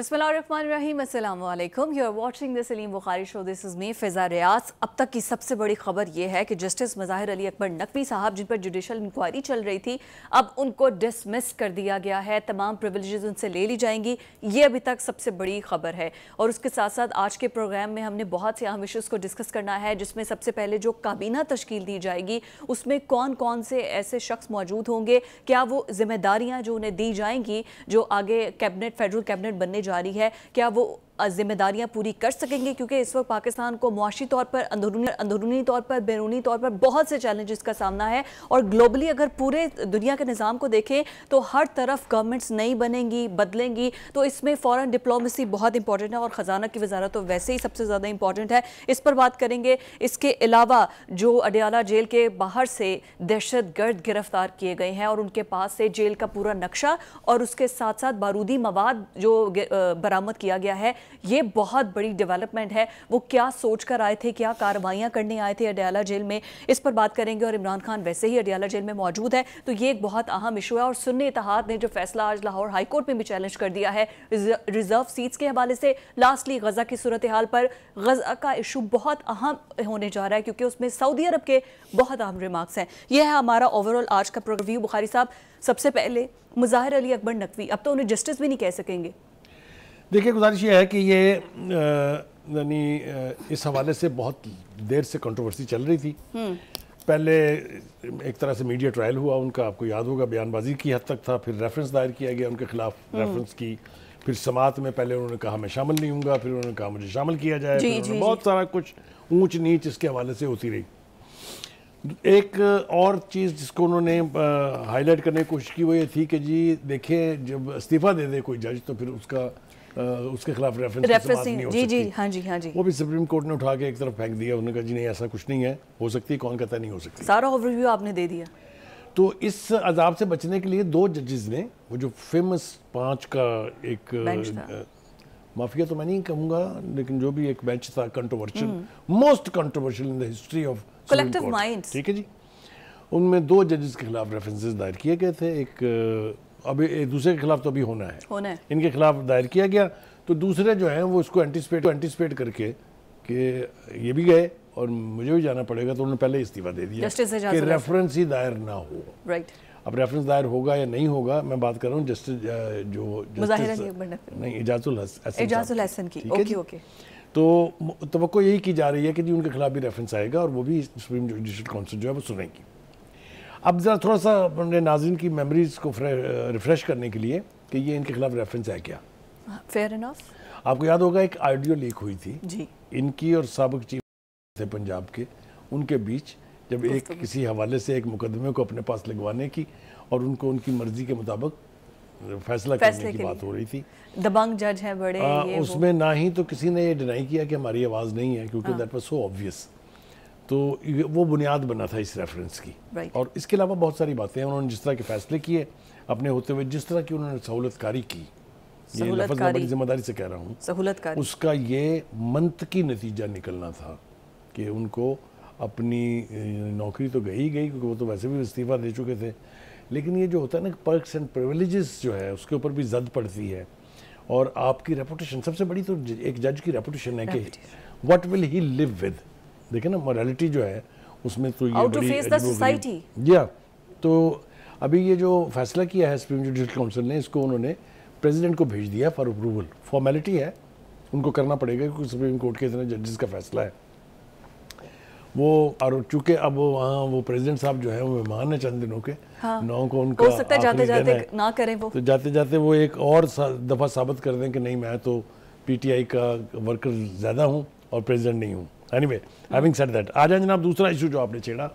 बसमीम you are watching the Saleem Bukhari show this is me Fiza Riaz अब तक की सबसे बड़ी खबर यह है कि जस्टिस मज़ाहिर अली अकबर नकवी साहब जिन पर जुडिशल इंक्वायरी चल रही थी अब उनको डिसमिस कर दिया गया है तमाम प्रिविलेज उनसे ले ली जाएंगी ये अभी तक सबसे बड़ी खबर है और उसके साथ साथ आज के प्रोग्राम में हमने बहुत से अहम इशूज़ को डिस्कस करना है जिसमें सबसे पहले जो काबीना तश्कील दी जाएगी उसमें कौन कौन से ऐसे शख्स मौजूद होंगे क्या वो जिम्मेदारियाँ जो उन्हें दी जाएंगी जो आगे कैबिनेट फेडरल कैबिनेट बनने जारी है क्या वो जिम्मेदारियां पूरी कर सकेंगे क्योंकि इस वक्त पाकिस्तान को मुआशी तौर पर अंदरूनी अंदरूनी तौर पर बैरूनी तौर पर बहुत से चैलेंजेस का सामना है और ग्लोबली अगर पूरे दुनिया के निज़ाम को देखें तो हर तरफ गवर्नमेंट्स नई बनेंगी बदलेंगी तो इसमें फॉरन डिप्लोमेसी बहुत इंपॉर्टेंट है और ख़जाना की वजारत तो वैसे ही सबसे ज़्यादा इंपॉर्टेंट है इस पर बात करेंगे इसके अलावा जो अडयाला जेल के बाहर से दहशत गर्द गिरफ्तार किए गए हैं और उनके पास से जेल का पूरा नक्शा और उसके साथ साथ बारूदी मवाद जो बरामद किया गया है ये बहुत बड़ी डेवलपमेंट है वो क्या सोच कर आए थे क्या कार्रवाइयाँ करने आए थे अडयाला जेल में इस पर बात करेंगे और इमरान खान वैसे ही अडयाला जेल में मौजूद है तो ये एक बहुत अहम इशू है और सुन्नी इतिहाद ने जो फैसला आज लाहौर हाईकोर्ट में भी चैलेंज कर दिया है रिजर्व सीट्स के हवाले से लास्टली गजा की सूरत हाल पर गजा का इशू बहुत अहम होने जा रहा है क्योंकि उसमें सऊदी अरब के बहुत अहम रिमार्क्स हैं यह है हमारा ओवरऑल आज का प्रोव्यू बुखारी साहब सबसे पहले मुजाहिर अली अकबर नकवी अब तो उन्हें जस्टिस भी नहीं कह सकेंगे देखिए गुजारिश ये है कि ये यानी इस हवाले से बहुत देर से कंट्रोवर्सी चल रही थी हम्म। पहले एक तरह से मीडिया ट्रायल हुआ उनका आपको याद होगा बयानबाजी की हद तक था फिर रेफरेंस दायर किया गया उनके खिलाफ रेफरेंस हम्म। की फिर समात में पहले उन्होंने कहा मैं शामिल नहीं हूँ फिर उन्होंने कहा मुझे शामिल किया जाए बहुत सारा कुछ ऊंच नीच इसके हवाले से होती रही एक और चीज़ जिसको उन्होंने हाईलाइट करने की कोशिश की वो ये थी कि जी देखें जब इस्तीफ़ा दे दे कोई जज तो फिर उसका उसके खिलाफ रेफरेंस नहीं हो जी जी हाँ जी हाँ जी वो भी सुप्रीम कोर्ट ने उठा के एक तरफ फेंक दिया उन्होंने कहा जी नहीं ऐसा कुछ नहीं है हो सकती है कौन कहता नहीं हो सकती सारा ओवरव्यू आपने दे दिया तो इस अजाब से बचने के लिए दो जजेस ने वो जो फेमस पांच का एक माफिया तो मैं नहीं कहूंगा लेकिन जो भी एक बेंच था controversial most controversial in the history of collective minds ठीक है जी उनमें दो जजेस के खिलाफ रेफरेंसेस दायर किए गए थे एक अभी एक दूसरे के खिलाफ तो अभी होना है होना है इनके खिलाफ दायर किया गया तो दूसरे जो हैं वो इसको एंटिसपेट एंटिसपेट करके कि ये भी गए और मुझे भी जाना पड़ेगा तो उन्होंने पहले इस्तीफा दे दिया कि रेफरेंस ही दायर ना हो राइट right. अब रेफरेंस दायर होगा या नहीं होगा मैं बात कर रहा हूँ जस्टिस जो जस्टिस नहीं इजाजुल इजाजुल हसन की ओके ओके तो तो यही की जा रही है कि जी उनके खिलाफ भी रेफरेंस आएगा और वो भी सुप्रीम जुडिशल काउंसिल जो है वो सुनेगी अब ज़रा थोड़ा सा अपने नाजिन की मेमोरीज को रिफ़्रेश करने के लिए कि ये इनके खिलाफ रेफरेंस है क्या फेयर uh, इनफ आपको याद होगा एक आइडियो लीक हुई थी जी इनकी और सबक चीफ थे पंजाब के उनके बीच जब एक किसी हवाले से एक मुकदमे को अपने पास लगवाने की और उनको उनकी मर्जी के मुताबिक फैसला करने की बात हो रही थी दबंग जज है बड़े आ, हाँ, ये उसमें ना ही तो किसी ने ये डिनाई किया कि हमारी आवाज़ नहीं है क्योंकि दैट वाज सो ऑब्वियस तो वो बुनियाद बना था इस रेफरेंस की right. और इसके अलावा बहुत सारी बातें उन्होंने जिस तरह के फैसले किए अपने होते हुए जिस तरह की उन्होंने सहूलतकारी की ये लफज मैं बड़ी जिम्मेदारी से कह रहा हूँ उसका ये की नतीजा निकलना था कि उनको अपनी नौकरी तो गई गई क्योंकि वो तो वैसे भी इस्तीफ़ा दे चुके थे लेकिन ये जो होता है ना पर्कस एंड प्रिवेलेज जो है उसके ऊपर भी जद पड़ती है और आपकी रेपुटेशन सबसे बड़ी तो एक जज की रेपुटेशन है कि what will he live with देखें ना मोरालिटी जो है उसमें तो ये बड़ी या तो अभी ये जो फैसला किया है सुप्रीम जुडिशल काउंसिल ने इसको उन्होंने प्रेसिडेंट को भेज दिया फॉर अप्रूवल फॉर्मेलिटी है उनको करना पड़ेगा क्योंकि सुप्रीम कोर्ट के इतने जजेस का फैसला है वो और चूंकि अब वहाँ वो प्रेसिडेंट साहब जो है वो मेहमान है चंद दिनों के हाँ, नौ को उनका हो सकता जाते जाते ना करें वो तो जाते जाते वो एक और दफ़ा साबित कर दें कि नहीं मैं तो पीटीआई का वर्कर ज़्यादा हूँ और प्रेसिडेंट नहीं हूँ एनीवे हैविंग सेड दैट आ जाए जनाब दूसरा इशू जो आपने छेड़ा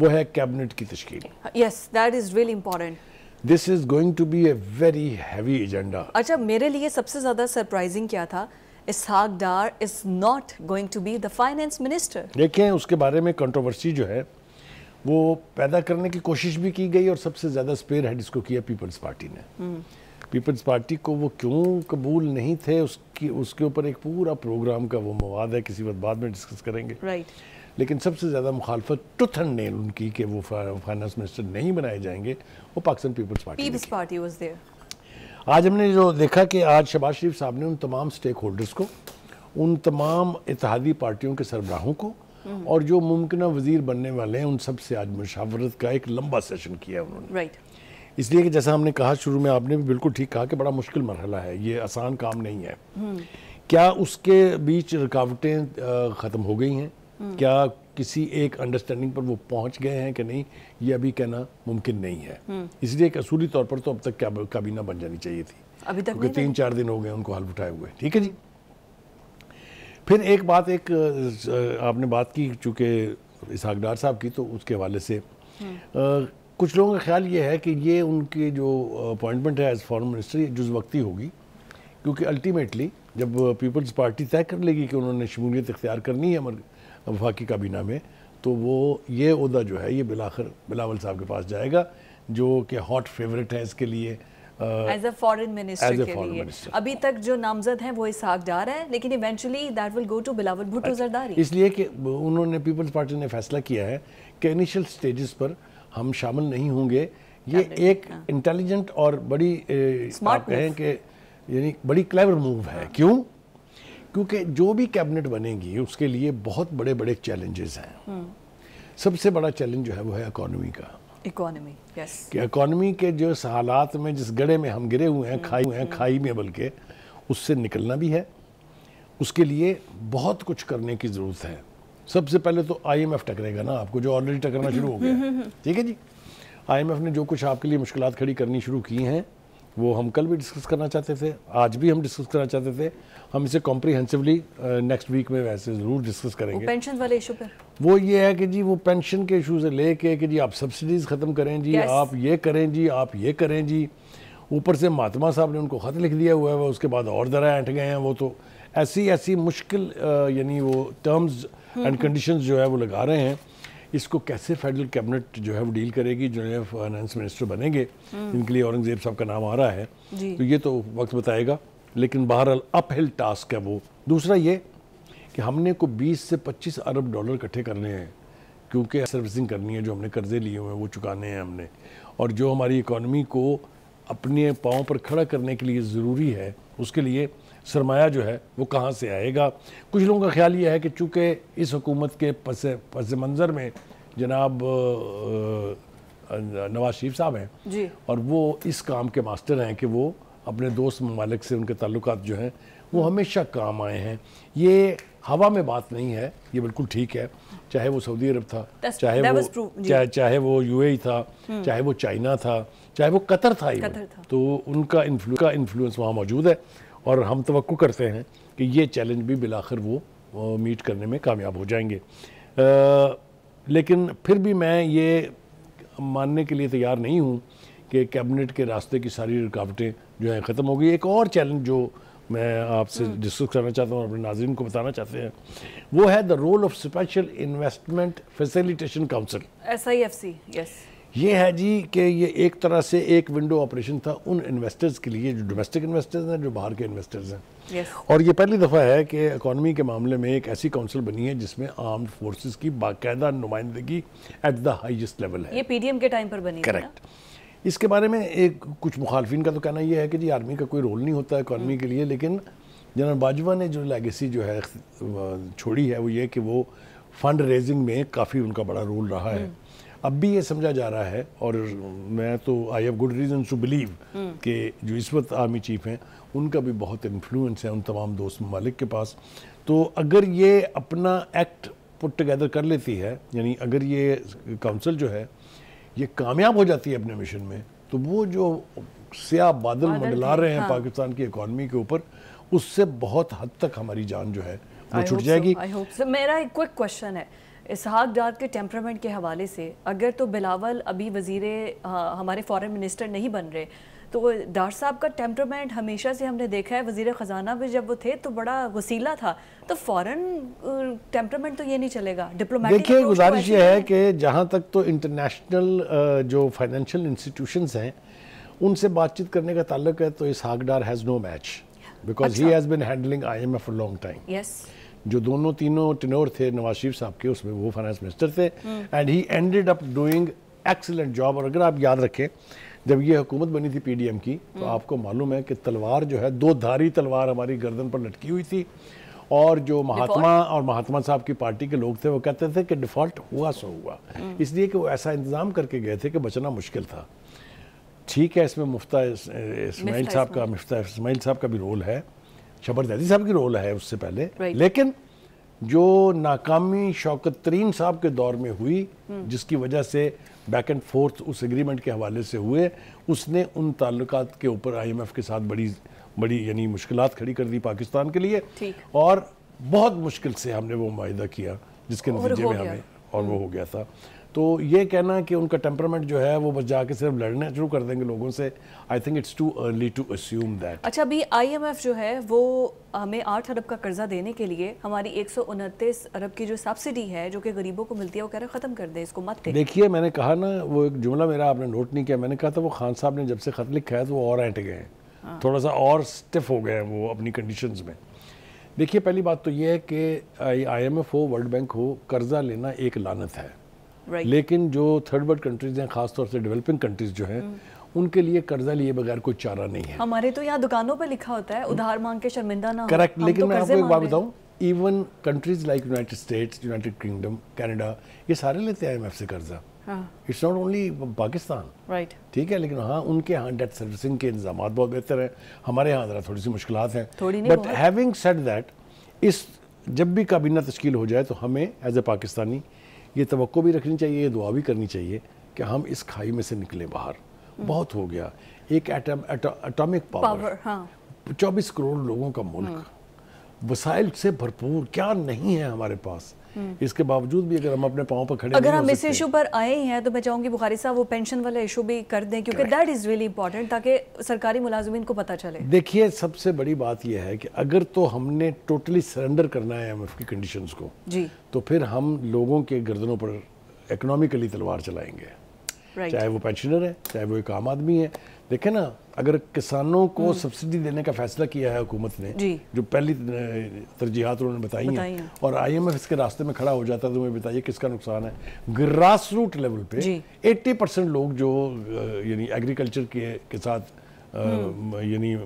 वो है कैबिनेट की तशकील yes that is really important this is going to be a very heavy agenda अच्छा मेरे लिए सबसे ज्यादा सरप्राइजिंग क्या था Ishaq Dar is not going to be the finance minister देखें उसके बारे में कंट्रोवर्सी जो है वो पैदा करने की कोशिश भी की गई और सबसे ज्यादा स्पेयर हेड इसको किया पीपल्स पार्टी ने hmm. पीपल्स पार्टी को वो क्यों कबूल नहीं थे उसकी उसके ऊपर एक पूरा प्रोग्राम का वो मवाद है किसी वक्त बाद में डिस्कस करेंगे right. लेकिन सबसे ज़्यादा मुखालफत टुथ एंड नेल उनकी कि वो फाइनेंस मिनिस्टर नहीं बनाए जाएंगे वो पाकिस्तान पीपल्स पार्टी पीपल्स पार्टी वाज देयर आज हमने जो देखा कि आज शबाज शरीफ साहब ने उन तमाम स्टेक होल्डर्स को उन तमाम इतिहादी पार्टियों के सरबराहों को हम्म। और जो मुमकिन वजीर बनने वाले हैं उन सब से आज मुशावरत का एक लंबा सेशन किया उन्होंने राइट इसलिए कि जैसा हमने कहा शुरू में आपने भी बिल्कुल ठीक कहा कि बड़ा मुश्किल मरहला है ये आसान काम नहीं है हम्म। क्या उसके बीच रुकावटें ख़त्म हो गई हैं हम्म। क्या किसी एक अंडरस्टैंडिंग पर वो पहुंच गए हैं कि नहीं ये अभी कहना मुमकिन नहीं है हम्म। इसलिए एक असूली तौर पर तो अब तक काबीना बन जानी चाहिए थी अभी तक क्योंकि तीन चार दिन हो गए उनको हल उठाए हुए ठीक है जी फिर एक बात एक आपने बात की चूँकि इसहाकडार साहब की तो उसके हवाले से कुछ लोगों का ख्याल ये है कि ये उनके जो अपॉइंटमेंट है एज फॉरन मिनिस्टर ये जुज वक्ती होगी क्योंकि अल्टीमेटली जब पीपल्स पार्टी तय कर लेगी कि उन्होंने शमूलियत इख्तियार करनी है अमर वफाकी काबीना में तो वो ये अहदा जो है ये बिलाखर बिलावल साहब के पास जाएगा जो कि हॉट फेवरेट है इसके लिए एज अ फॉरेन मिनिस्टर के लिए अभी तक जो नामजद हैं वो इसहाक डार हैं लेकिन eventually that will go to Bilawal Bhutto Zardari अच्छा। इसलिए कि उन्होंने पीपल्स पार्टी ने फैसला किया है कि इनिशियल स्टेजेस पर हम शामिल नहीं होंगे ये एक इंटेलिजेंट हाँ। और बड़ी स्मार्ट कहें कि यानी बड़ी क्लेवर मूव है हाँ। क्यों क्योंकि जो भी कैबिनेट बनेगी उसके लिए बहुत बड़े बड़े चैलेंजेस हैं हम्म। सबसे बड़ा चैलेंज जो है वो है इकोनॉमी का इकोनॉमी यस इकोनॉमी के जो हालात में जिस गड़े में हम गिरे हुए हैं हम्म, खाई हुए हैं हम्म। खाई में बल्कि उससे निकलना भी है उसके लिए बहुत कुछ करने की ज़रूरत है सबसे पहले तो आईएमएफ टकरेगा ना आपको जो ऑलरेडी टकरना शुरू हो गया हम्म, हम्म, हम्म। ठीक है जी आईएमएफ ने जो कुछ आपके लिए मुश्किल खड़ी करनी शुरू की हैं वो हम कल भी डिस्कस करना चाहते थे आज भी हम डिस्कस करना चाहते थे हम इसे कॉम्प्रीहेंसिवली नेक्स्ट वीक में वैसे ज़रूर डिस्कस करेंगे पेंशन वाले इशू पर वो ये है कि जी वो पेंशन के इशू से लेके कि जी आप सब्सिडीज़ ख़त्म करें जी yes. आप ये करें जी आप ये करें जी ऊपर से महात्मा साहब ने उनको ख़त लिख दिया हुआ है उसके बाद और दरा ऐंठ गए हैं वो तो ऐसी ऐसी मुश्किल यानी वो terms and hmm, condition hmm. जो है वो लगा रहे हैं इसको कैसे फेडरल कैबिनेट जो है वो डील करेगी जो है फाइनेंस मिनिस्टर बनेंगे जिनके हम्म। लिए औरंगजेब साहब का नाम आ रहा है तो ये तो वक्त बताएगा लेकिन बहरहाल अपहिल टास्क है वो दूसरा ये कि हमने को 20 से 25 अरब डॉलर इकट्ठे करने हैं क्योंकि सर्विसिंग करनी है जो हमने कर्जे लिए हुए हैं वो चुकाने हैं हमने और जो हमारी इकोनॉमी को अपने पाँव पर खड़ा करने के लिए ज़रूरी है उसके लिए सरमाया जो है वो कहाँ से आएगा कुछ लोगों का ख्याल ये है कि चूँकि इस हुकूमत के पस पस मंज़र में जनाब नवाज शरीफ साहब हैं और वो इस काम के मास्टर हैं कि वो अपने दोस्त ममालिक से उनके ताल्लुक जो हैं वो हमेशा काम आए हैं ये हवा में बात नहीं है ये बिल्कुल ठीक है चाहे वो सऊदी अरब था चाहे वो चाहे चाहे वो यूएई था हम्म। चाहे वो चाइना था चाहे वो कतर था, कतर था। तो उनका इन्फ्लु, का इन्फ्लुएंस वहाँ मौजूद है और हम तो करते हैं कि ये चैलेंज भी बिलाखिर वो, मीट करने में कामयाब हो जाएंगे आ, लेकिन फिर भी मैं ये मानने के लिए तैयार नहीं हूँ कि कैबिनेट के रास्ते की सारी रुकावटें जो हैं ख़त्म हो गई एक और चैलेंज जो मैं आपसे डिस्कस हम्म। करना चाहता हूँ अपने नाजरन को बताना चाहते हैं वो है the role of special investment facilitation council S I F C yes ये है जी कि ये एक तरह से एक विंडो ऑपरेशन था उन इन्वेस्टर्स के लिए जो डोमेस्टिक इन्वेस्टर्स हैं जो बाहर के इन्वेस्टर्स हैं yes. और ये पहली दफ़ा है कि इकानमी के मामले में एक ऐसी काउंसिल बनी है जिसमें आर्म्ड फोर्सेस की बाकायदा नुमाइंदगी एट द हाईएस्ट लेवल है ये पीडीएम के टाइम पर बनी करेक्ट इसके बारे में एक कुछ मुखालफन का तो कहना यह है कि जी आर्मी का कोई रोल नहीं होता इकानमी के लिए लेकिन जनरल बाजवा ने जो लेगेसी जो है छोड़ी है वो ये कि वो फंड रेजिंग में काफ़ी उनका बड़ा रोल रहा है हम्म। अब भी ये समझा जा रहा है और मैं तो I have good reason to believe कि जो इस वक्त आर्मी चीफ हैं उनका भी बहुत इन्फ्लुएंस है उन तमाम दोस्त ममालिक के पास तो अगर ये अपना एक्ट पुट टुगेदर कर लेती है यानी अगर ये काउंसिल जो है ये कामयाब हो जाती है अपने मिशन में तो वो जो स्या बादल मंडला रहे हैं हाँ। पाकिस्तान की इकॉनमी के ऊपर उससे बहुत हद तक हमारी जान जो है वो छुट जाएगी so, so. मेरा एक क्विक क्वेश्चन है इसहाक डार के टेम्परामेंट के हवाले से अगर तो बिलावल अभी वजीर हमारे फॉरेन मिनिस्टर नहीं बन रहे तो डार साहब का टेम्परामेंट हमेशा से हमने देखा है वजीर ख़जाना भी जब वो थे तो बड़ा वसीला था तो फॉरेन टेम्परामेंट तो ये नहीं चलेगा डिप्लोमेटिक देखिए तो गुजारिश ये है कि जहाँ तक तो इंटरनेशनल जो फाइनेंशियल इंस्टीट्यूशन हैं उनसे बातचीत करने का ताल्लुक है तो Ishaq Dar has no match because he has been handling I M F long time yes जो दोनों तीनों टिनोर थे नवाज शरीफ साहब के उसमें वो फाइनेंस मिनिस्टर थे and he ended up doing excellent job और अगर आप याद रखें जब ये हुकूमत बनी थी पीडीएम की तो हम्म। आपको मालूम है कि तलवार जो है दो धारी तलवार हमारी गर्दन पर लटकी हुई थी और जो महात्मा और महात्मा साहब की पार्टी के लोग थे वो कहते थे कि डिफ़ॉल्ट हुआ सो हुआ हम्म। इसलिए कि वो ऐसा इंतज़ाम करके गए थे कि बचना मुश्किल था ठीक है इसमें मुफ्ता इस्माइल साहब का मुफ्ता इसमाइल साहब का भी रोल है जैदी साहब की रोल है उससे पहले right. लेकिन जो नाकामी शौकत तरीन साहब के दौर में हुई हम्म। जिसकी वजह से बैक एंड फोर्थ उस एग्रीमेंट के हवाले से हुए उसने उन ताल्लुक के ऊपर आईएमएफ के साथ बड़ी बड़ी यानी मुश्किल खड़ी कर दी पाकिस्तान के लिए और बहुत मुश्किल से हमने वो माहा किया जिसके नतीजे में हमें और वो हम्म। हो गया था तो ये कहना कि उनका टेम्परमेंट जो है वो बस जाके सिर्फ लड़ना शुरू कर देंगे लोगों से I think it's too early to assume that अच्छा अभी आईएमएफ जो है वो हमें आठ अरब का कर्जा देने के लिए हमारी एक अरब की जो सब्सिडी है जो कि गरीबों को मिलती है वो कह रहे ख़त्म कर दे इसको मत देखिए मैंने कहा ना वो एक जुमला मेरा आपने नोट नहीं किया मैंने कहा था वो खान साहब ने जब से ख़त लिखा है तो वो और एंट गए हैं हाँ। थोड़ा सा और स्टिफ हो गए हैं वो अपनी कंडीशंस में देखिए पहली बात तो ये है कि आईएमएफ हो वर्ल्ड बैंक हो कर्जा लेना एक लानत है right. लेकिन जो थर्ड वर्ल्ड कंट्रीज हैं खासतौर से डेवलपिंग कंट्रीज जो हैं हम्म। उनके लिए कर्जा लिए बगैर कोई चारा नहीं है हमारे तो यहाँ दुकानों पर लिखा होता है उधार मांग के शर्मिंदा ना करेक्ट लेकिन तो मैं आपको एक बात बताऊँ even countries like United States United Kingdom Canada ये सारे लेते हैं आई से कर्जा it's not only Pakistan right ठीक है लेकिन हाँ उनके यहाँ डेट सर्विसिंग के इंतजाम बहुत बेहतर हैं हमारे यहाँ ज़रा थोड़ी सी मुश्किल हैं बट हैविंग सेट दैट इस जब भी काबीना तश्कील हो जाए तो हमें एज ए पाकिस्तानी ये तो भी रखनी चाहिए ये दुआ भी करनी चाहिए कि हम इस खाई में से निकले बाहर बहुत हो गया एक एटम एटॉमिक पावर चौबीस हाँ। करोड़ लोगों का मुल्क हाँ। वसाइल से भरपूर क्या नहीं है हमारे पास हम्म। इसके बावजूद भी अगर हम अपने पाँव पर खड़े अगर हम इस इशू पर आए हैं तो मैं चाहूंगी बुखारी साहब वो पेंशन वाला इशू भी कर दें क्योंकि दैट इज़ रियली इंपॉर्टेंट ताकि सरकारी मुलाजमीन को पता चले देखिए सबसे बड़ी बात यह है कि अगर तो हमने टोटली सरेंडर करना है एम की कंडीशन को जी तो फिर हम लोगों के गर्दनों पर इकोनॉमिकली तलवार चलाएंगे चाहे वो पेंशनर है चाहे वो एक आम आदमी है देखे ना अगर किसानों को हम्म। सब्सिडी देने का फैसला किया है हुकूमत ने जो पहली तरजीहत उन्होंने बताई, हैं और आई एम एफ इसके रास्ते में खड़ा हो जाता है तो मुझे बताइए किसका नुकसान है ग्रास रूट लेवल पे एट्टी परसेंट लोग जो यानी एग्रीकल्चर के के साथ हम्म। यानी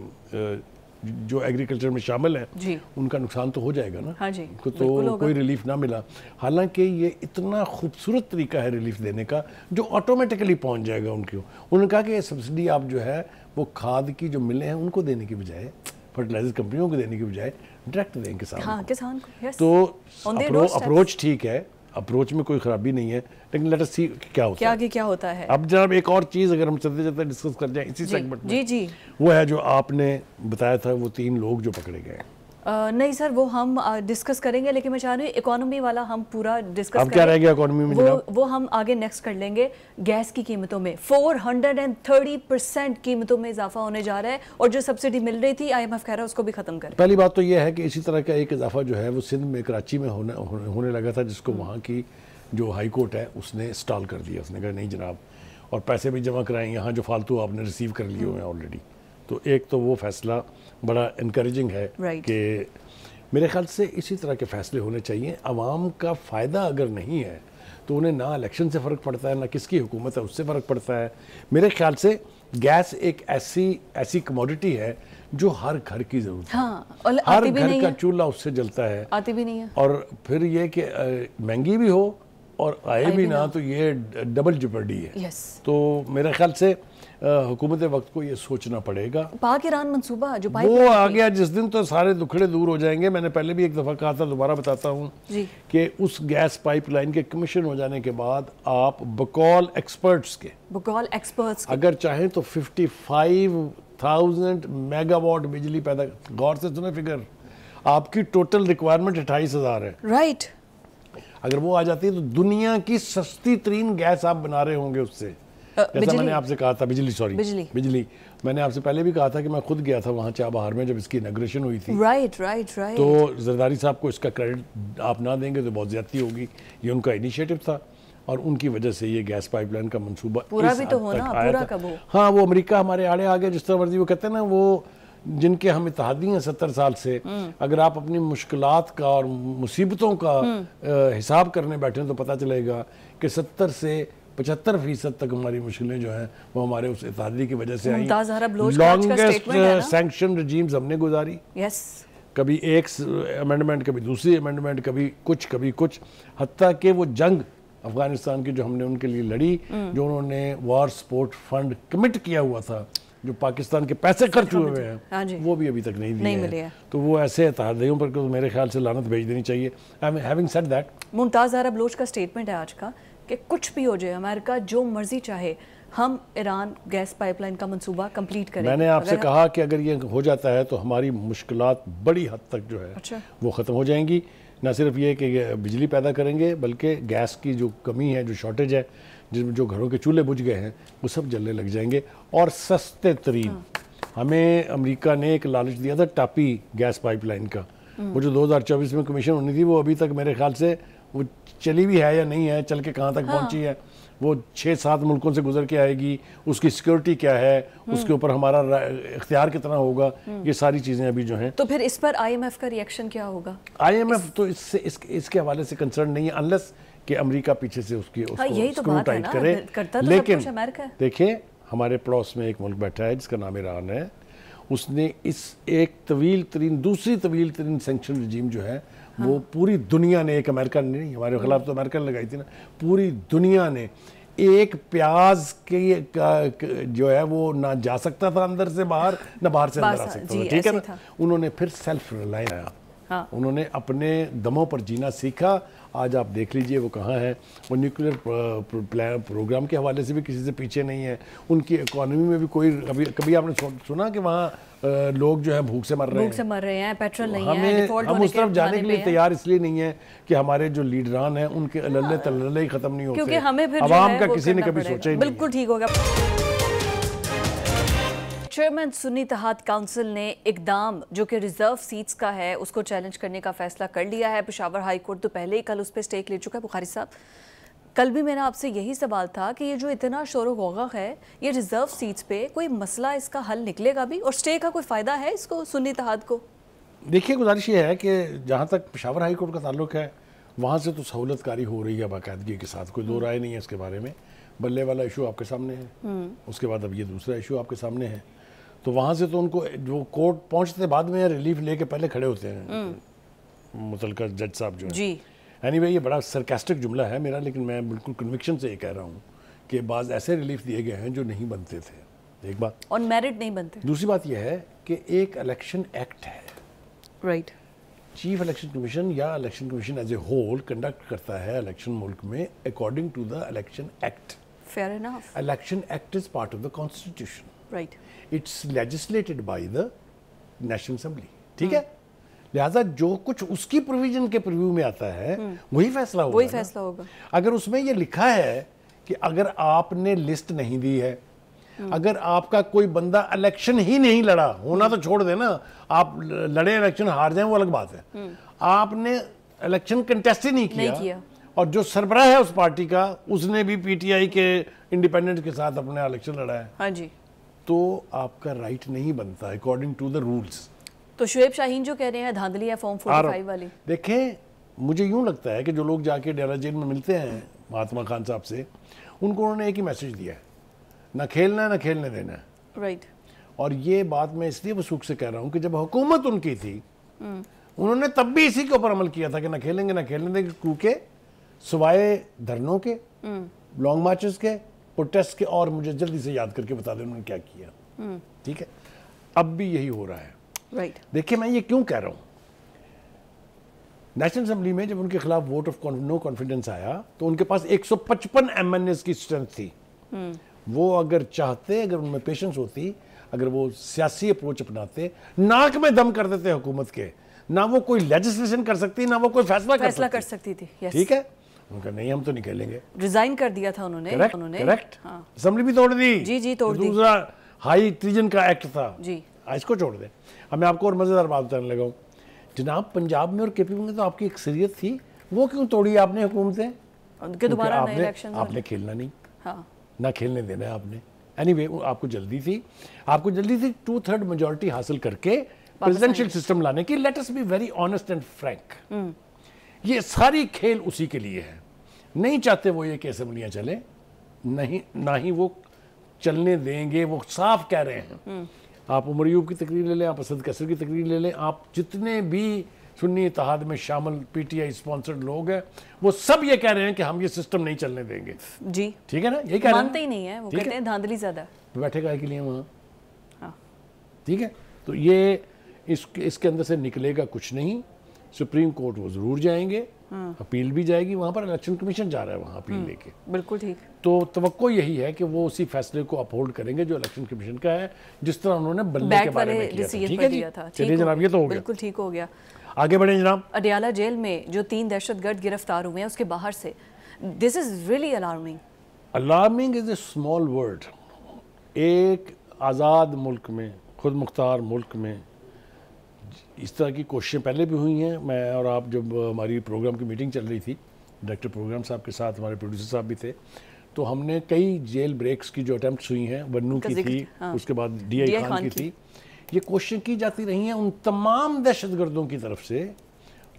जो एग्रीकल्चर में शामिल है उनका नुकसान तो हो जाएगा ना हाँ जी, उनको तो कोई रिलीफ ना मिला हालांकि ये इतना खूबसूरत तरीका है रिलीफ देने का जो ऑटोमेटिकली पहुंच जाएगा उनके उन्होंने कहा कि ये सब्सिडी आप जो है वो खाद की जो मिले हैं उनको देने की बजाय फर्टिलाइजर कंपनियों को देने की बजाय डायरेक्ट दें किसान हाँ, किसान को yes. तो अप्रो, अप्रोच ठीक है अप्रोच में कोई खराबी नहीं है लेकिन लेट अस सी क्या होता है क्या होता है अब जनाब एक और चीज़ अगर हम चलते चलते डिस्कस कर जाए इसी सेगमेंट में जी जी वो है जो आपने बताया था वो तीन लोग जो पकड़े गए हैं नहीं सर वो हम डिस्कस करेंगे लेकिन मैं चाह रही हूँ इकोनॉमी वाला हम पूरा डिस्कस अब क्या रहेगा इकोनॉमी में वो वो हम आगे नेक्स्ट कर लेंगे गैस की कीमतों में 430 परसेंट कीमतों में इजाफा होने जा रहा है और जो सब्सिडी मिल रही थी आई एम एफ कह रहा है उसको भी खत्म करें पहली बात तो ये है कि इसी तरह का एक इजाफा जो है वो सिंध में कराची में होने होने लगा था जिसको हम्म। वहाँ की जो हाई कोर्ट है उसने इंस्टॉल कर दिया उसने कहा नहीं जनाब और पैसे भी जमा कराएं यहाँ जो फालतू आपने रिसीव कर लिए हुए हैं ऑलरेडी हम्म। तो एक तो वो फैसला बड़ा इनक्रेजिंग है right. कि मेरे ख्याल से इसी तरह के फैसले होने चाहिए आवाम का फ़ायदा अगर नहीं है तो उन्हें ना इलेक्शन से फ़र्क पड़ता है ना किसकी हुकूमत है उससे फ़र्क पड़ता है मेरे ख्याल से गैस एक ऐसी ऐसी कमोडिटी है जो हर घर की ज़रूरत हाँ, हर घर का चूल्हा उससे जलता है आती भी नहीं है और फिर ये कि महंगी भी हो और आए, आए भी ना, ना तो ये डबल जुपर्डी है yes. तो मेरे ख्याल से हुकूमत वक्त को ये सोचना पड़ेगा पाक ईरान मनसूबा जो वो आ गया जिस दिन तो सारे दुखड़े दूर हो जाएंगे मैंने पहले भी एक दफ़ा कहा था दोबारा बताता हूँ कि उस गैस पाइपलाइन के कमीशन हो जाने के बाद आप बकौल एक्सपर्ट्स के बकौल एक्सपर्ट्स अगर चाहें तो फिफ्टी फाइव थाउजेंड मेगावाट बिजली पैदा गौर से सुने फिगर आपकी टोटल रिक्वायरमेंट अट्ठाईस हज़ार है राइट right. अगर वो आ जाती है तो दुनिया की सस्ती तरीन गैस आप बना रहे होंगे उससे जैसा मैंने आपसे कहा था बिजली सॉरी बिजली बिजली मैंने आपसे पहले भी कहा था कि मैं खुद गया था वहाँ चाबहार में जब इसकी इनग्रेशन हुई थी राइट राइट राइट तो जरदारी साहब को इसका क्रेडिट आप ना देंगे तो बहुत ज्यादा होगी ये उनका इनिशिएटिव था और उनकी वजह से ये गैस पाइपलाइन का मनसूबा पूरा भी तो होना पूरा कब हो हाँ वो अमेरिका हमारे आड़े आ गया जिस तरह मर्जी वो कहते हैं ना वो जिनके हम इतिहादी हैं सत्तर साल से अगर आप अपनी मुश्किल का और मुसीबतों का हम्म। हिसाब करने बैठे तो पता चलेगा कि सत्तर से पचहत्तर फीसद तक हमारी मुश्किलें जो हैं वो हमारे उस इतिहादी की वजह से आई लॉन्गेस्ट सेंक्शन रजीम्स हमने गुजारी यस कभी एक अमेंडमेंट कभी दूसरी अमेंडमेंट कभी कुछ कभी कुछ हती कि वो जंग अफगानिस्तान की जो हमने उनके लिए लड़ी हम्म। जो उन्होंने वॉर सपोर्ट फंड कमिट किया हुआ था जो पाकिस्तान के पैसे खर्च हुए हुए हैं हाँ वो भी अभी तक नहीं दिए हैं तो वो ऐसे तारदेयों पर तो मेरे ख्याल से लानत भेज देनी चाहिए मुमताज़ अरब लोच का स्टेटमेंट है आज का कि कुछ भी हो जाए अमेरिका जो मर्जी चाहे हम ईरान गैस पाइपलाइन का मंसूबा कंप्लीट करें मैंने आपसे कहा कि अगर ये हो जाता है तो हमारी मुश्किलात बड़ी हद तक जो है अच्छा। वो ख़त्म हो जाएंगी ना सिर्फ ये कि बिजली पैदा करेंगे बल्कि गैस की जो कमी है जो शॉर्टेज है जिसमें जो घरों के चूल्हे बुझ गए हैं वो सब जलने लग जाएंगे और सस्ते तरीन हाँ। हमें अमेरिका ने एक लालच दिया था टापी गैस पाइपलाइन का हाँ। वो जो 2024 में कमीशन होनी थी वो अभी तक मेरे ख्याल से वो चली भी है या नहीं है चल के कहाँ तक हाँ। पहुँची है वो छः सात मुल्कों से गुजर के आएगी उसकी सिक्योरिटी क्या है हम्म। उसके ऊपर हमारा इख्तियार कितना होगा हम्म। ये सारी चीज़ें अभी जो हैं तो फिर इस पर आईएमएफ का रिएक्शन क्या होगा आईएमएफ इस... तो इससे इस, इसके हवाले से कंसर्न नहीं है अनलेस कि अमेरिका पीछे से उसकी हाँ, उसको हाँ, तो बात करे करता तो लेकिन देखिए हमारे पड़ोस में एक मुल्क बैठा है जिसका नाम ईरान है उसने इस एक तवील तरीन दूसरी तवील तरीन सेंक्शन रजीम जो है वो हाँ। पूरी दुनिया ने एक अमेरिका ने नहीं हमारे खिलाफ तो अमेरिका लगाई थी ना पूरी दुनिया ने एक प्याज के जो है वो ना जा सकता था अंदर से बाहर ना बाहर से अंदर आ सकता था ठीक है ना उन्होंने फिर सेल्फ रिलायंस हाँ। उन्होंने अपने दमों पर जीना सीखा आज आप देख लीजिए वो कहाँ है वो न्यूक्लियर प्रोग्राम के हवाले से भी किसी से पीछे नहीं है उनकी इकोनॉमी में भी कोई कभी कभी आपने सुना कि वहाँ लोग जो है भूख से मर रहे हैं भूख से मर रहे हैं पेट्रोल तो नहीं हमें है, हम उस तरफ जाने के लिए तैयार इसलिए नहीं है कि हमारे जो लीडरान हैं उनके हाँ। लल्ले तल्ले ही खत्म नहीं होते क्योंकि हमें फिर आवाम का किसी ने कभी सोचा ही बिल्कुल ठीक होगा चेयरमैन सुन्नी तहत काउंसिल ने इकदाम जो कि रिजर्व सीट्स का है उसको चैलेंज करने का फैसला कर लिया है पिशावर हाई कोर्ट तो पहले ही कल उस पर स्टेक ले चुका है बुखारी साहब कल भी मेरा आपसे यही सवाल था कि ये जो इतना शोर गौगा है ये रिजर्व सीट्स पे कोई मसला इसका हल निकलेगा भी और स्टे का कोई फ़ायदा है इसको सुन्नी तहाद को देखिए गुजारिश ये है कि जहाँ तक पिशावर हाई कोर्ट का ताल्लुक है वहाँ से तो सहूलत कारी हो रही है बाकायदगी के साथ कोई दो हम्म। राय नहीं है इसके बारे में बल्ले वाला इशू आपके सामने है हम्म। उसके बाद अब ये दूसरा इशू आपके सामने है तो वहाँ से तो उनको जो कोर्ट पहुँचते बाद में या रिलीफ लेके पहले खड़े होते हैं हम्म। मुतल जज साहब जो जी एनी anyway, ये बड़ा सरकेस्टिक जुमला है मेरा लेकिन मैं बिल्कुल कन्विक्शन से ये कह रहा हूँ कि बाज़ ऐसे रिलीफ दिए गए हैं जो नहीं बनते थे एक बात ऑन मेरिट नहीं बनते दूसरी बात यह है कि एक इलेक्शन एक्ट है राइट चीफ इलेक्शन कमीशन या election commission as a whole conduct करता है इलेक्शन मुल्क में according to the election act fair enough election act is part of the constitution right it's legislated by the national assembly ठीक है hmm. लिहाजा जो कुछ उसकी प्रोविजन के प्रव्यू में आता है hmm. वही फैसला होगा वही फैसला होगा अगर उसमें ये लिखा है कि अगर आपने लिस्ट नहीं दी है hmm. अगर आपका कोई बंदा इलेक्शन ही नहीं लड़ा होना तो छोड़ देना आप लड़े इलेक्शन हार जाए वो अलग बात है आपने इलेक्शन कंटेस्ट ही नहीं किया, नहीं किया। और जो सरबरा है उस पार्टी का उसने भी पीटीआई के इंडिपेंडेंट के साथ अपने इलेक्शन लड़ा है हाँ जी तो आपका राइट नहीं बनता अकॉर्डिंग टू द रूल्स तो शुएब शाहीन जो कह रहे हैं धांधली है फॉर्म फाइव वाली देखें मुझे यूं लगता है कि जो लोग जाके डेरा जेल में मिलते हैं महात्मा खान साहब से उनको उन्होंने एक ही मैसेज दिया है ना खेलना है ना खेलने देना है राइट और ये बात मैं इसलिए वसूख से कह रहा हूँ कि जब हुकूमत उनकी थी उन्होंने तब भी इसी के ऊपर अमल किया था कि ना खेलेंगे ना खेलने देंगे क्योंकि सवाए धरनों के लॉन्ग हम्म। मार्चेस के प्रोटेस्ट के और मुझे जल्दी से याद करके बता दें उन्होंने क्या किया ठीक है अब भी यही हो रहा है राइट right. देखिए मैं ये क्यों कह रहा हूँ नेशनल असेंबली में जब उनके खिलाफ वोट ऑफ नो कॉन्फिडेंस आया तो उनके पास 155 एमएनएस की स्ट्रेंथ थी hmm. वो अगर चाहते अगर उनमें पेशेंस होती अगर वो सियासी अप्रोच अपनाते नाक में दम कर देते हुकूमत के ना वो कोई लेजिस्लेशन कर सकती ना वो कोई फैसला, फैसला कर सकती, कर सकती थी ठीक है उनका नहीं हम तो निकलेंगे रिजाइन कर दिया था उन्होंने करेक्ट उन्होंने करेक्ट असेंबली हाँ। भी तोड़ दी जी जी तोड़ दी दूसरा हाई ट्रिजन का एक्ट था जी हाँ, इसको छोड़ दें अब हाँ, मैं आपको और मज़ेदार बात बताने लगा जनाब पंजाब में और के पी में तो आपकी अक्सरियत थी वो क्यों तोड़ी आपने हुकूमतें उनके दोबारा आपने, आपने खेलना नहीं हाँ। ना खेलने देना है आपने एनी anyway, आपको जल्दी थी आपको जल्दी थी टू थर्ड मेजोरिटी हासिल करके प्रेसिडेंशियल सिस्टम लाने की let us be very honest and frank ये सारी खेल उसी के लिए है नहीं चाहते वो ये कि असम्बलियाँ चले नहीं ना ही वो चलने देंगे वो साफ कह रहे हैं हम्म। आप उमर यूब की तकरीर ले लें आप असद कसर की तकरीर ले लें आप जितने भी सुन्नी इतिहाद में शामिल पी टी आई स्पॉन्सर्ड लोग हैं वो सब ये कह रहे हैं कि हम ये सिस्टम नहीं चलने देंगे जी ठीक है ना ये कह रहे हैं ही नहीं है वो कहते हैं धांधली ज्यादा बैठेगा के लिए वहाँ हाँ। ठीक है तो ये इस, इसके अंदर से निकलेगा कुछ नहीं सुप्रीम कोर्ट वो जरूर जाएंगे हाँ। अपील भी जाएगी वहाँ पर इलेक्शन कमीशन जा रहा है वहाँ अपील हाँ, लेके बिल्कुल ठीक तो तवक्को यही है कि वो उसी फैसले को अपहोल्ड करेंगे जो इलेक्शन कमीशन का है जिस तरह उन्होंने बल्ले के बारे में किया था चलिए जनाब ये तो हो गया बिल्कुल ठीक हो गया आगे बढ़े जनाब अडियाला जेल में जो तीन दहशतगर्द गिरफ्तार हुए हैं उसके बाहर से this is really alarming alarming is a small word एक आज़ाद मुल्क में खुद मुख्तार मुल्क में इस तरह की कोशिशें पहले भी हुई हैं मैं और आप जब हमारी प्रोग्राम की मीटिंग चल रही थी डायरेक्टर प्रोग्राम साहब के साथ हमारे प्रोड्यूसर साहब भी थे तो हमने कई जेल ब्रेक्स की जो अटैम्प्ट हुई हैं वन्नू की थी हाँ। उसके बाद डी आई खान, खान की थी ये कोशिशें की जाती रही हैं उन तमाम दहशतगर्दों की तरफ से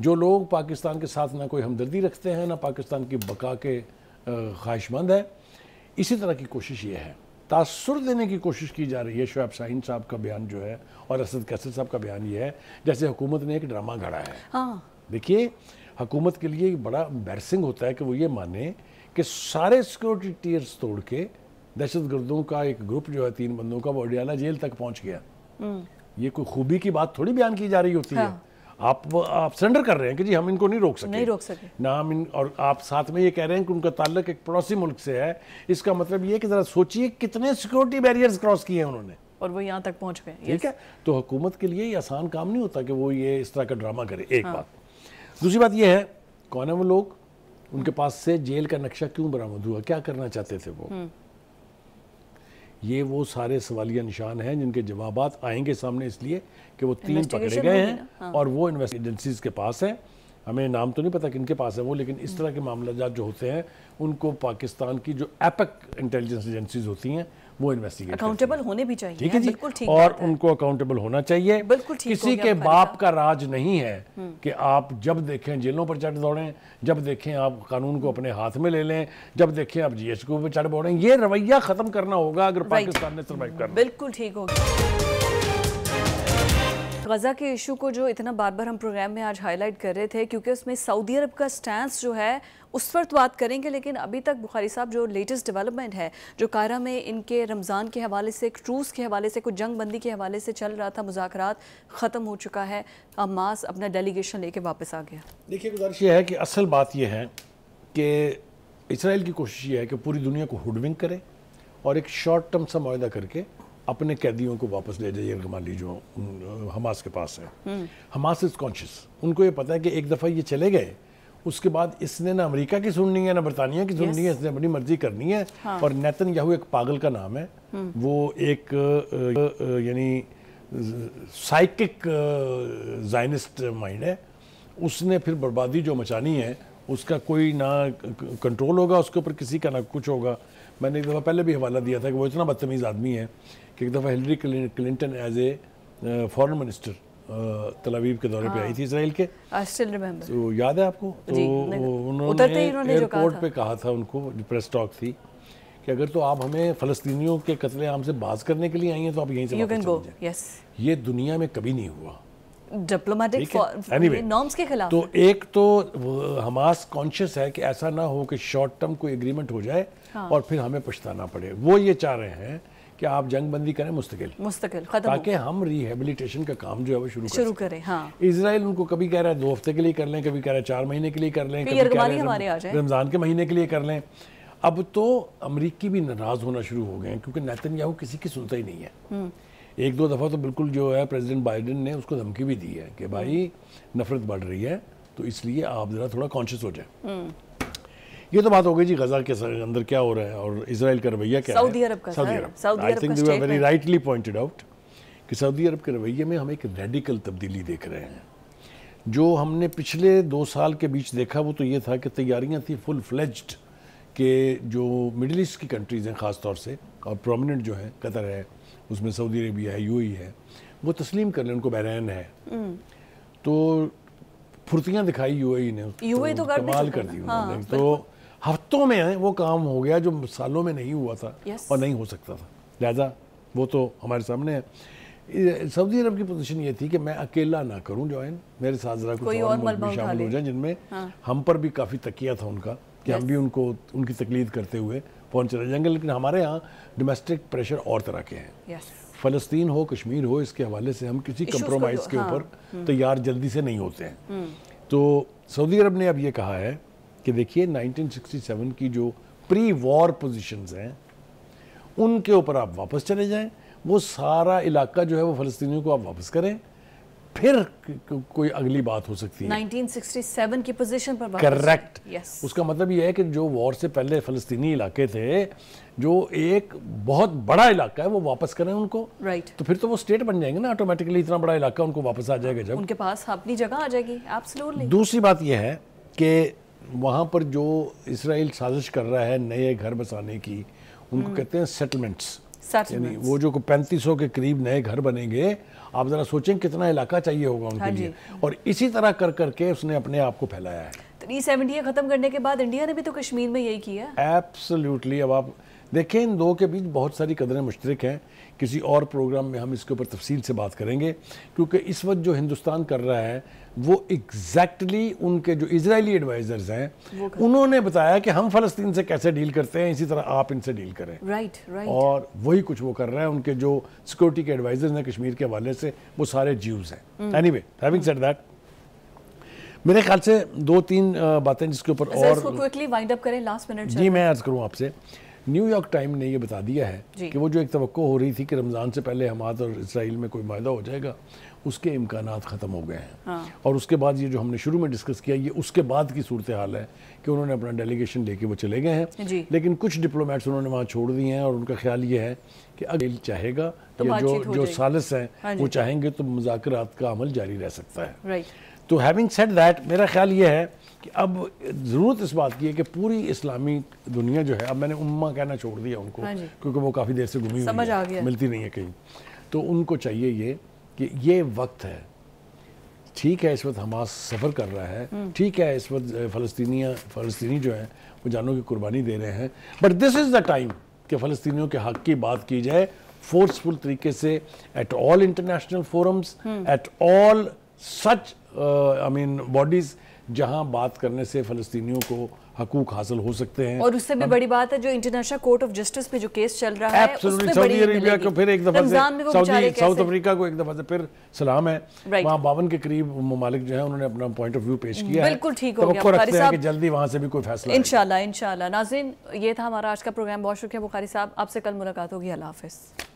जो लोग पाकिस्तान के साथ ना कोई हमदर्दी रखते हैं ना पाकिस्तान की बका के ख्वाहिशमंद है इसी तरह की कोशिश ये है तासर देने की कोशिश की जा रही है शुएब साइन साहब का बयान जो है और असद कैसर साहब का बयान ये है जैसे हुकूमत ने एक ड्रामा घड़ा है हाँ। देखिए हुकूमत के लिए बड़ा बैरसिंग होता है कि वो ये माने कि सारे सिक्योरिटी टीयर्स तोड़ के दहशत गर्दों का एक ग्रुप जो है तीन बंदों का वो अडियाला जेल तक पहुँच गया हम्म। ये कोई खूबी की बात थोड़ी बयान की जा रही होती हाँ। है आप आप सरेंडर कर रहे हैं कि जी हम इनको नहीं रोक सकते नहीं रोक सके ना हम इन और आप साथ में ये कह रहे हैं कि उनका ताल्लुक एक पड़ोसी मुल्क से है इसका मतलब ये कि ज़रा सोचिए कितने सिक्योरिटी बैरियर्स क्रॉस किए हैं उन्होंने और वो यहाँ तक पहुँच गए ठीक है तो हुकूमत के लिए ये आसान काम नहीं होता कि वो ये इस तरह का ड्रामा करे एक हाँ। बात दूसरी बात ये है कौन है वो लोग उनके पास से जेल का नक्शा क्यों बरामद हुआ क्या करना चाहते थे वो हम्म। ये वो सारे सवालिया निशान हैं जिनके जवाब आएंगे सामने इसलिए कि वो तीन पकड़े गए हैं हाँ। और वो इन्वेस्ट एजेंसीज के पास हैं हमें नाम तो नहीं पता किन के पास है वो लेकिन इस तरह के मामला जो होते हैं उनको पाकिस्तान की जो एपक इंटेलिजेंस एजेंसीज होती हैं वो इन्वेस्टिगेट अकाउंटेबल होने भी चाहिए ठीक हाँ है जी ठीक और उनको अकाउंटेबल होना चाहिए बिल्कुल ठीक किसी के बाप का राज नहीं है हम्म। कि आप जब देखें जेलों पर चढ़ दौड़ें जब देखें आप कानून को अपने हाथ में ले लें जब देखें आप जीएसटी को चढ़ दौड़ें ये रवैया खत्म करना होगा अगर पाकिस्तान ने सर्वाइव करना बिल्कुल ठीक होगा गज़ा के इशू को जो इतना बार बार हम प्रोग्राम में आज हाईलाइट कर रहे थे क्योंकि उसमें सऊदी अरब का स्टैंड जो है उस पर तो बात करेंगे लेकिन अभी तक बुखारी साहब जो लेटेस्ट डेवलपमेंट है जो कायरा में इनके रमज़ान के हवाले से ट्रूस के हवाले से कुछ जंग बंदी के हवाले से चल रहा था मुजाकर ख़त्म हो चुका है मास अपना डेलीगेशन लेके वापस आ गया देखिए गुजारिश ये है कि असल बात यह है कि इसराइल की कोशिश ये है कि पूरी दुनिया को हुडविंग करे और एक शॉर्ट टर्म सा करके अपने कैदियों को वापस ले जाइए मान लीजिए हमास के पास है हम्म। हमास इज कॉन्शियस उनको ये पता है कि एक दफ़ा ये चले गए उसके बाद इसने ना अमेरिका की सुननी है ना बरतानिया की सुननी yes. है इसने अपनी मर्जी करनी है हाँ. और नैतन याहू एक पागल का नाम है हुँ. हम्म। वो एक यानी साइकिक जाइनिस्ट माइंड है उसने फिर बर्बादी जो मचानी है उसका कोई ना कंट्रोल होगा उसके ऊपर किसी का ना कुछ होगा मैंने एक दफ़ा पहले भी हवाला दिया था कि वो इतना बदतमीज़ आदमी है कि एक दफ़ा Hillary Clinton as a foreign minister Tel Aviv के दौरे हाँ। पे आई थी हाँ। इसराइल के तो याद है आपको तो उन्होंने एयरपोर्ट पे कहा था उनको प्रेस टॉक थी कि अगर तो आप हमें फ़लस्तियों के कतले आम से बाज करने के लिए आई हैं तो आप यहीं से ये दुनिया में कभी नहीं हुआ डिप्लोमेटिक anyway, नॉर्म्स के खिलाफ तो एक तो हमास कॉन्शियस है कि ऐसा ना हो कि शॉर्ट टर्म कोई एग्रीमेंट हो जाए हाँ. और फिर हमें पछताना पड़े वो ये चाह रहे हैं कि आप जंग बंदी करें मुस्तकिल मुस्तकिल ताकि हम रिहेबिलिटेशन का काम जो है वो शुरू शुरू करें हाँ इसराइल उनको कभी कह रहा है दो हफ्ते के लिए कर लें कभी कह रहा है चार महीने के लिए कर लें तो रमज़ान के महीने के लिए कर लें अब तो अमरीकी भी नाराज़ होना शुरू हो गए क्योंकि क्योंकि याहू किसी की सुनता ही नहीं है हम्म। एक दो दफ़ा तो बिल्कुल जो है प्रेसिडेंट बाइडन ने उसको धमकी भी दी है कि भाई नफरत बढ़ रही है तो इसलिए आप ज़रा थोड़ा कॉन्शियस हो जाए हम्म। ये तो बात हो गई जी गजा के अंदर क्या हो रहा है और इसराइल का रवैया क्या सऊदी अरब का सऊदी अरब I think you very rightly pointed out कि सऊदी अरब के रवैये में हम एक रेडिकल तब्दीली देख रहे हैं जो हमने पिछले दो साल के बीच देखा वो तो ये था कि तैयारियां थी फुल फ्लेज्ड के जो मिडिल ईस्ट की कंट्रीज़ हैं ख़ास तौर से और प्रोमिनेंट जो है कतर है उसमें सऊदी अरेबिया है यूएई e है वो तस्लीम कर लें उनको बहरैन है हम्म। तो फुर्तियाँ दिखाई यूएई e ने यूएई e तो, तो कमाल कर दी उन्होंने हाँ, तो हफ्तों में है वो काम हो गया जो सालों में नहीं हुआ था yes. और नहीं हो सकता था लिहाजा वो तो हमारे सामने है सऊदी अरब की पोजीशन ये थी कि मैं अकेला ना करूं ज्वाइन मेरे साथ जरा कुछ और, और भी शामिल हो जाए जिनमें हाँ। हम पर भी काफ़ी तकिया था उनका कि yes. हम भी उनको उनकी तकलीद करते हुए पहुंच रहे जाएंगे लेकिन हमारे यहाँ डोमेस्टिक प्रेशर और तरह के हैं yes. फ़लस्तीन हो कश्मीर हो इसके हवाले से हम किसी कंप्रोमाइज़ के हाँ। ऊपर हम्म। तैयार जल्दी से नहीं होते हैं हम्म। तो सऊदी अरब ने अब ये कहा है कि देखिए 1967 की जो प्री वॉर पोजीशंस हैं उनके ऊपर आप वापस चले जाएं वो सारा इलाका जो है वो फलस्तियों को आप वापस करें फिर को, कोई अगली बात हो सकती है 1967 की पोजीशन पर करेक्ट yes. उसका मतलब ये है कि जो वॉर से पहले फलस्तीनी इलाके थे जो एक बहुत बड़ा इलाका है वो वापस करें उनको राइट right. तो फिर तो वो स्टेट बन जाएंगे ना ऑटोमेटिकली इतना बड़ा इलाका उनको वापस आ जाएगा जब उनके पास अपनी जगह आ जाएगी एब्सोल्युटली दूसरी बात यह है कि वहाँ पर जो इसराइल साजिश कर रहा है नए घर बसाने की उनको हम्म। कहते हैं सेटलमेंट्स यानी वो जो पैंतीस के करीब नए घर बनेंगे आप जरा सोचें कितना इलाका चाहिए होगा उनके हाँ लिए और इसी तरह कर करके उसने अपने आप को फैलाया है थ्री तो सेवेंटी e खत्म करने के बाद इंडिया ने भी तो कश्मीर में यही किया एब्सोल्युटली अब आप देखें इन दो के बीच बहुत सारी कदरें मुश्तरक हैं किसी और प्रोग्राम में हम इसके ऊपर तफसील से बात करेंगे क्योंकि इस वक्त जो हिंदुस्तान कर रहा है वो एग्जैक्टली exactly उनके जो इसराइली एडवाइजर्स हैं उन्होंने बताया कि हम फलस्तीन से कैसे डील करते हैं इसी तरह आप इनसे डील करें राइट right, राइट और वही कुछ वो कर रहे हैं उनके जो सिक्योरिटी के एडवाइजर्स हैं कश्मीर के हवाले से वो सारे ज्यूज हैं anyway having said that मेरे ख्याल से दो तीन बातें जिसके ऊपर अच्छा, और क्विकली वाइंड अप करें लास्ट मिनट जी मैं अर्ज करूँ आपसे न्यूयॉर्क टाइम ने ये बता दिया है कि वो जो एक तो हो रही थी कि रमज़ान से पहले हमाद और इसराइल में कोई माहा हो जाएगा उसके इम्कान ख़त्म हो गए हैं हाँ। और उसके बाद ये जो हमने शुरू में डिस्कस किया ये उसके बाद की सूरत हाल है कि उन्होंने अपना डेलीगेशन लेके वो चले गए हैं लेकिन कुछ डिप्लोमेट्स उन्होंने वहाँ छोड़ दिए हैं और उनका ख्याल ये है कि अगर चाहेगा तो या जो जो सालस हैं हाँ वो चाहेंगे तो मुजाकर का अमल जारी रह सकता है तो हैविंग सेट दैट मेरा ख्याल ये है कि अब ज़रूरत इस बात की है कि पूरी इस्लामी दुनिया जो है अब मैंने उम्मा कहना छोड़ दिया उनको हाँ क्योंकि वो काफ़ी देर से घूमी समझ आ गया मिलती नहीं है कहीं तो उनको चाहिए ये कि ये वक्त है ठीक है इस वक्त हमास सफ़र कर रहा है हम्म। ठीक है इस वक्त फ़लस्तनिया फ़लस्तनी जो है वो जानों की कुर्बानी दे रहे हैं but this is the time कि फ़लस्तियों के हक़ की बात की जाए फोर्सफुल तरीके से at all international forums at all such I mean bodies जहां बात करने से फलस्तियों को हकूक हासिल हो सकते हैं और उससे भी बड़ी बात है जो इंटरनेशनल कोर्ट ऑफ जस्टिस पे जो केस चल रहा है सऊदी अरेबिया को फिर एक दफा सऊदी साउथ अफ्रीका को एक दफा से फिर सलाम है वहाँ बावन के करीब ममालिक जो है उन्होंने अपना पॉइंट ऑफ व्यू पेश किया बिल्कुल ठीक हो तो जल्दी वहाँ से भी कोई फैसला इनशाला इनशाला नाजिन ये था हमारा आज का प्रोग्राम बहुत शुक्रिया बुखारी साहब आपसे कल मुलाकात होगी अल्लाह हाफिज़